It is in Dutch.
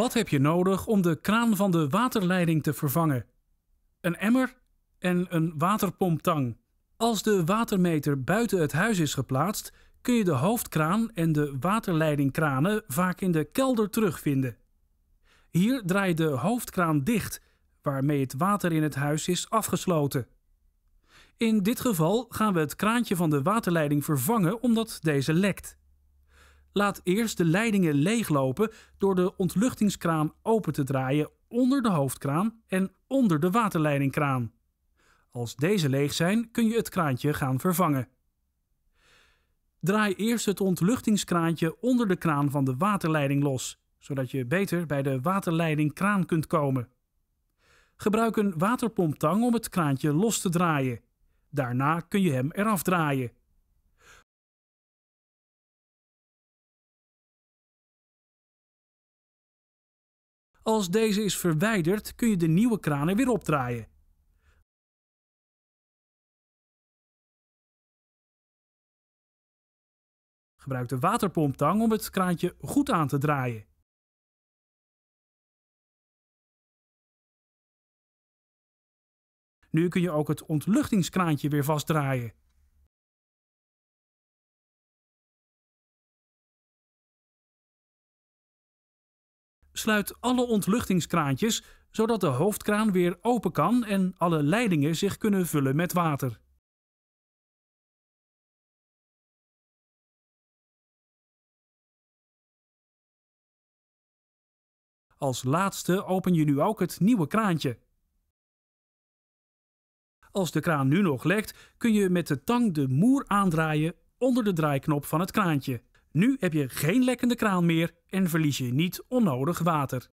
Wat heb je nodig om de kraan van de waterleiding te vervangen? Een emmer en een waterpomptang. Als de watermeter buiten het huis is geplaatst, kun je de hoofdkraan en de waterleidingkranen vaak in de kelder terugvinden. Hier draai je de hoofdkraan dicht, waarmee het water in het huis is afgesloten. In dit geval gaan we het kraantje van de waterleiding vervangen omdat deze lekt. Laat eerst de leidingen leeglopen door de ontluchtingskraan open te draaien onder de hoofdkraan en onder de waterleidingkraan. Als deze leeg zijn, kun je het kraantje gaan vervangen. Draai eerst het ontluchtingskraantje onder de kraan van de waterleiding los, zodat je beter bij de waterleidingkraan kunt komen. Gebruik een waterpomptang om het kraantje los te draaien. Daarna kun je hem eraf draaien. Als deze is verwijderd, kun je de nieuwe kraan er weer opdraaien. Gebruik de waterpomptang om het kraantje goed aan te draaien. Nu kun je ook het ontluchtingskraantje weer vastdraaien. sluit alle ontluchtingskraantjes, zodat de hoofdkraan weer open kan en alle leidingen zich kunnen vullen met water. Als laatste open je nu ook het nieuwe kraantje. Als de kraan nu nog lekt, kun je met de tang de moer aandraaien onder de draaiknop van het kraantje. Nu heb je geen lekkende kraan meer en verlies je niet onnodig water.